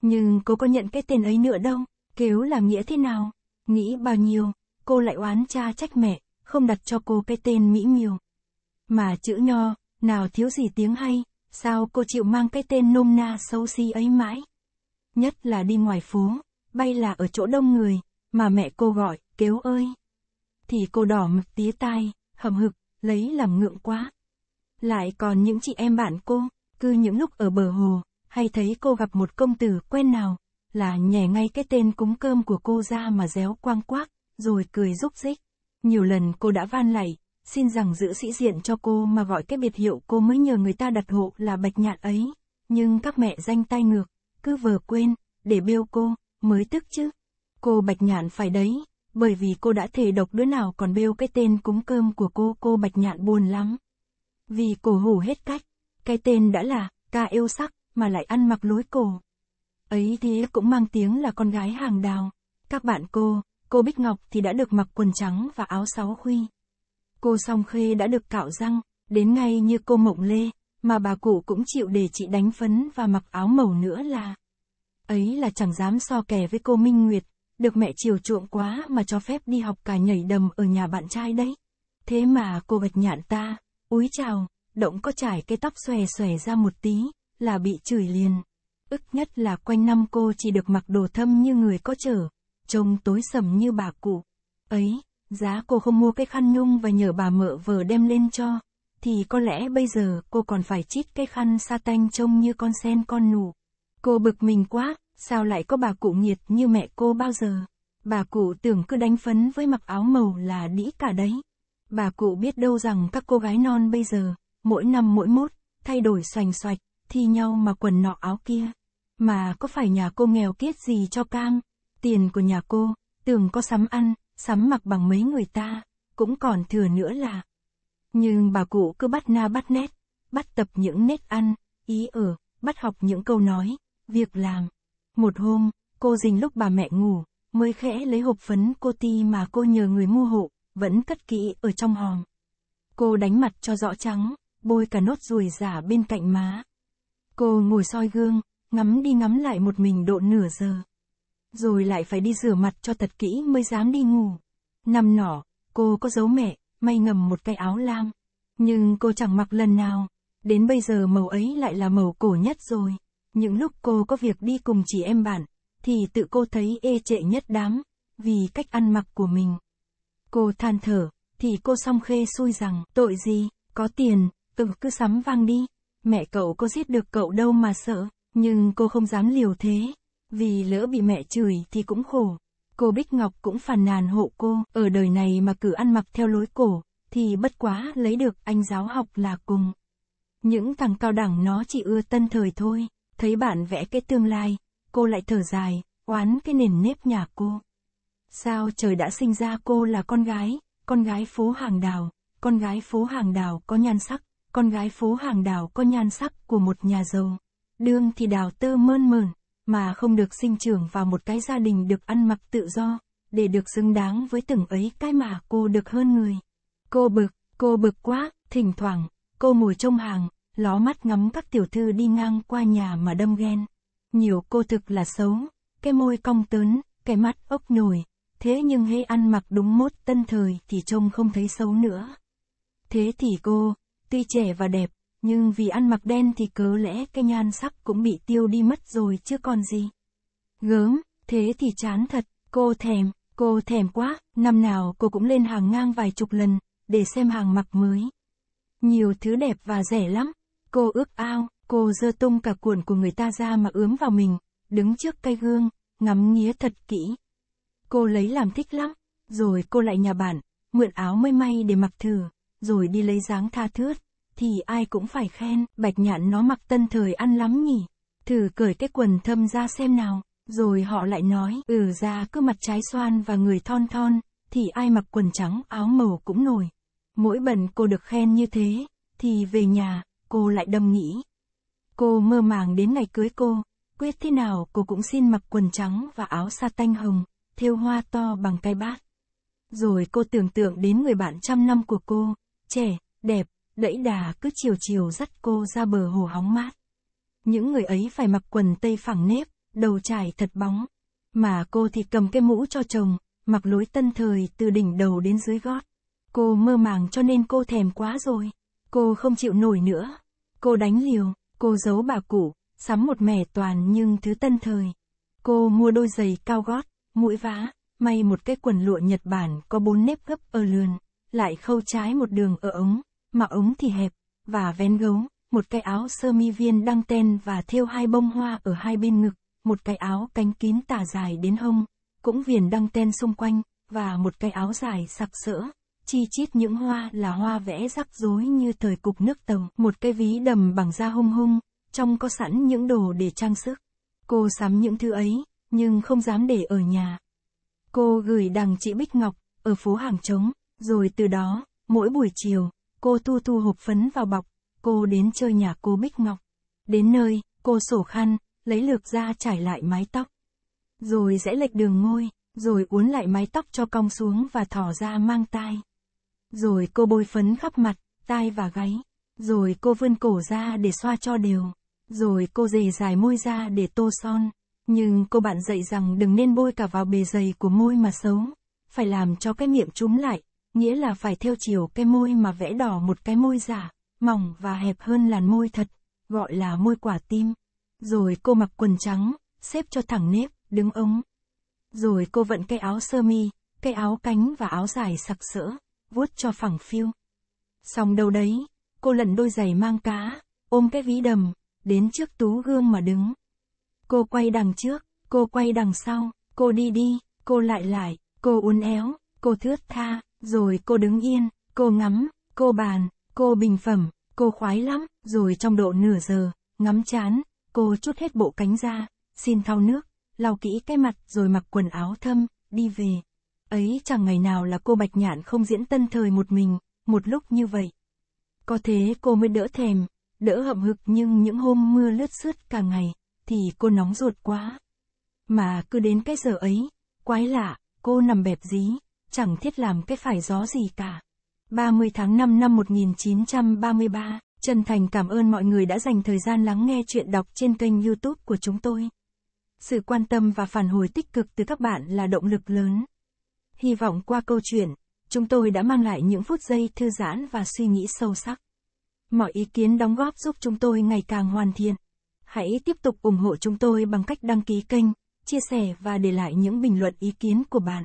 Nhưng cô có nhận cái tên ấy nữa đâu, cứu làm nghĩa thế nào? Nghĩ bao nhiêu, cô lại oán cha trách mẹ, không đặt cho cô cái tên mỹ miều. Mà chữ nho, nào thiếu gì tiếng hay, sao cô chịu mang cái tên nôm na xấu xí ấy mãi? Nhất là đi ngoài phố, bay là ở chỗ đông người, mà mẹ cô gọi, kéo ơi. Thì cô đỏ mực tía tai, hầm hực, lấy làm ngượng quá. Lại còn những chị em bạn cô, cứ những lúc ở bờ hồ, hay thấy cô gặp một công tử quen nào, là nhảy ngay cái tên cúng cơm của cô ra mà réo quang quác, rồi cười rúc rích. Nhiều lần cô đã van lạy, xin rằng giữ sĩ diện cho cô mà gọi cái biệt hiệu cô mới nhờ người ta đặt hộ là bạch nhạn ấy. Nhưng các mẹ danh tay ngược, cứ vờ quên, để bêu cô, mới tức chứ. Cô bạch nhạn phải đấy, bởi vì cô đã thể độc đứa nào còn bêu cái tên cúng cơm của cô, cô bạch nhạn buồn lắm. Vì cổ hủ hết cách, cái tên đã là, ca yêu sắc, mà lại ăn mặc lối cổ. Ấy thì cũng mang tiếng là con gái hàng đào. Các bạn cô, cô Bích Ngọc thì đã được mặc quần trắng và áo sáu khuy. Cô Song Khê đã được cạo răng, đến ngay như cô Mộng Lê, mà bà cụ cũng chịu để chị đánh phấn và mặc áo màu nữa là. Ấy là chẳng dám so kè với cô Minh Nguyệt, được mẹ chiều chuộng quá mà cho phép đi học cả nhảy đầm ở nhà bạn trai đấy. Thế mà cô Bạch Nhạn ta, úi chào, động có trải cái tóc xòe xòe ra một tí, là bị chửi liền. Ức nhất là quanh năm cô chỉ được mặc đồ thâm như người có chở, trông tối sầm như bà cụ. Ấy, giá cô không mua cái khăn nhung và nhờ bà mợ vờ đem lên cho, thì có lẽ bây giờ cô còn phải chít cái khăn sa tanh trông như con sen con nụ. Cô bực mình quá, sao lại có bà cụ nhiệt như mẹ cô bao giờ? Bà cụ tưởng cứ đánh phấn với mặc áo màu là đĩ cả đấy. Bà cụ biết đâu rằng các cô gái non bây giờ, mỗi năm mỗi mốt, thay đổi xoành xoạch, thi nhau mà quần nọ áo kia. Mà có phải nhà cô nghèo kiết gì cho cam, tiền của nhà cô, tưởng có sắm ăn, sắm mặc bằng mấy người ta, cũng còn thừa nữa là. Nhưng bà cụ cứ bắt na bắt nét, bắt tập những nét ăn, ý ở, bắt học những câu nói, việc làm. Một hôm, cô dình lúc bà mẹ ngủ, mới khẽ lấy hộp phấn cô ti mà cô nhờ người mua hộ, vẫn cất kỹ ở trong hòm. Cô đánh mặt cho rõ trắng, bôi cả nốt ruồi giả bên cạnh má. Cô ngồi soi gương, ngắm đi ngắm lại một mình độ nửa giờ. Rồi lại phải đi rửa mặt cho thật kỹ mới dám đi ngủ. Năm nọ, cô có giấu mẹ, may ngầm một cái áo lam. Nhưng cô chẳng mặc lần nào. Đến bây giờ màu ấy lại là màu cổ nhất rồi. Những lúc cô có việc đi cùng chị em bạn, thì tự cô thấy ê trệ nhất đám, vì cách ăn mặc của mình. Cô than thở, thì cô song khê xui rằng, tội gì, có tiền, tự cứ sắm vang đi mẹ cậu có giết được cậu đâu mà sợ, nhưng cô không dám liều thế, vì lỡ bị mẹ chửi thì cũng khổ. Cô Bích Ngọc cũng phàn nàn hộ cô, ở đời này mà cứ ăn mặc theo lối cổ, thì bất quá lấy được anh giáo học là cùng. Những thằng cao đẳng nó chỉ ưa tân thời thôi, thấy bạn vẽ cái tương lai, cô lại thở dài, oán cái nền nếp nhà cô. Sao trời đã sinh ra cô là con gái, con gái phố hàng đào, con gái phố hàng đào có nhan sắc con gái phố hàng đào có nhan sắc của một nhà giàu. Đương thì đào tơ mơn mờn, mà không được sinh trưởng vào một cái gia đình được ăn mặc tự do, để được xứng đáng với từng ấy cái mà cô được hơn người. Cô bực, cô bực quá, thỉnh thoảng, cô ngồi trông hàng, ló mắt ngắm các tiểu thư đi ngang qua nhà mà đâm ghen. Nhiều cô thực là xấu, cái môi cong tớn, cái mắt ốc nổi, thế nhưng hễ ăn mặc đúng mốt tân thời thì trông không thấy xấu nữa. Thế thì cô, Tuy trẻ và đẹp, nhưng vì ăn mặc đen thì cớ lẽ cái nhan sắc cũng bị tiêu đi mất rồi chứ còn gì. Gớm, thế thì chán thật, cô thèm, cô thèm quá, năm nào cô cũng lên hàng ngang vài chục lần, để xem hàng mặc mới. Nhiều thứ đẹp và rẻ lắm, cô ước ao, cô dơ tung cả cuộn của người ta ra mà ướm vào mình, đứng trước cây gương, ngắm nghía thật kỹ. Cô lấy làm thích lắm, rồi cô lại nhà bản, mượn áo mới may để mặc thử rồi đi lấy dáng tha thướt, thì ai cũng phải khen, bạch nhạn nó mặc tân thời ăn lắm nhỉ. Thử cởi cái quần thâm ra xem nào, rồi họ lại nói, ừ ra cứ mặt trái xoan và người thon thon, thì ai mặc quần trắng áo màu cũng nổi. Mỗi bận cô được khen như thế, thì về nhà, cô lại đâm nghĩ. Cô mơ màng đến ngày cưới cô, quyết thế nào cô cũng xin mặc quần trắng và áo sa tanh hồng, thêu hoa to bằng cái bát. Rồi cô tưởng tượng đến người bạn trăm năm của cô, trẻ, đẹp, đẫy đà cứ chiều chiều dắt cô ra bờ hồ hóng mát. Những người ấy phải mặc quần tây phẳng nếp, đầu trải thật bóng. Mà cô thì cầm cái mũ cho chồng, mặc lối tân thời từ đỉnh đầu đến dưới gót. Cô mơ màng cho nên cô thèm quá rồi. Cô không chịu nổi nữa. Cô đánh liều, cô giấu bà cụ, sắm một mẻ toàn nhưng thứ tân thời. Cô mua đôi giày cao gót, mũi vá, may một cái quần lụa Nhật Bản có bốn nếp gấp ơ lườn lại khâu trái một đường ở ống, mà ống thì hẹp, và ven gấu, một cái áo sơ mi viên đăng ten và thêu hai bông hoa ở hai bên ngực, một cái áo cánh kín tà dài đến hông, cũng viền đăng ten xung quanh, và một cái áo dài sặc sỡ, chi chít những hoa là hoa vẽ rắc rối như thời cục nước tàu, một cái ví đầm bằng da hung hung, trong có sẵn những đồ để trang sức. Cô sắm những thứ ấy, nhưng không dám để ở nhà. Cô gửi đằng chị Bích Ngọc, ở phố Hàng Trống, rồi từ đó, mỗi buổi chiều, cô thu thu hộp phấn vào bọc, cô đến chơi nhà cô Bích Ngọc. Đến nơi, cô sổ khăn, lấy lược ra trải lại mái tóc. Rồi rẽ lệch đường ngôi, rồi uốn lại mái tóc cho cong xuống và thỏ ra mang tai. Rồi cô bôi phấn khắp mặt, tai và gáy. Rồi cô vươn cổ ra để xoa cho đều. Rồi cô dề dài môi ra để tô son. Nhưng cô bạn dạy rằng đừng nên bôi cả vào bề dày của môi mà xấu. Phải làm cho cái miệng trúm lại, nghĩa là phải theo chiều cái môi mà vẽ đỏ một cái môi giả, mỏng và hẹp hơn làn môi thật, gọi là môi quả tim. Rồi cô mặc quần trắng, xếp cho thẳng nếp, đứng ống. Rồi cô vận cái áo sơ mi, cái áo cánh và áo dài sặc sỡ, vuốt cho phẳng phiu. Xong đâu đấy, cô lận đôi giày mang cá, ôm cái ví đầm, đến trước tú gương mà đứng. Cô quay đằng trước, cô quay đằng sau, cô đi đi, cô lại lại, cô uốn éo, cô thướt tha, rồi cô đứng yên, cô ngắm, cô bàn, cô bình phẩm, cô khoái lắm, rồi trong độ nửa giờ, ngắm chán, cô chút hết bộ cánh ra, xin thao nước, lau kỹ cái mặt rồi mặc quần áo thâm, đi về. Ấy chẳng ngày nào là cô Bạch Nhạn không diễn tân thời một mình, một lúc như vậy. Có thế cô mới đỡ thèm, đỡ hậm hực nhưng những hôm mưa lướt suốt cả ngày, thì cô nóng ruột quá. Mà cứ đến cái giờ ấy, quái lạ, cô nằm bẹp dí chẳng thiết làm cái phải gió gì cả. 30 tháng 5 năm 1933, chân thành cảm ơn mọi người đã dành thời gian lắng nghe chuyện đọc trên kênh youtube của chúng tôi. Sự quan tâm và phản hồi tích cực từ các bạn là động lực lớn. Hy vọng qua câu chuyện, chúng tôi đã mang lại những phút giây thư giãn và suy nghĩ sâu sắc. Mọi ý kiến đóng góp giúp chúng tôi ngày càng hoàn thiện. Hãy tiếp tục ủng hộ chúng tôi bằng cách đăng ký kênh, chia sẻ và để lại những bình luận ý kiến của bạn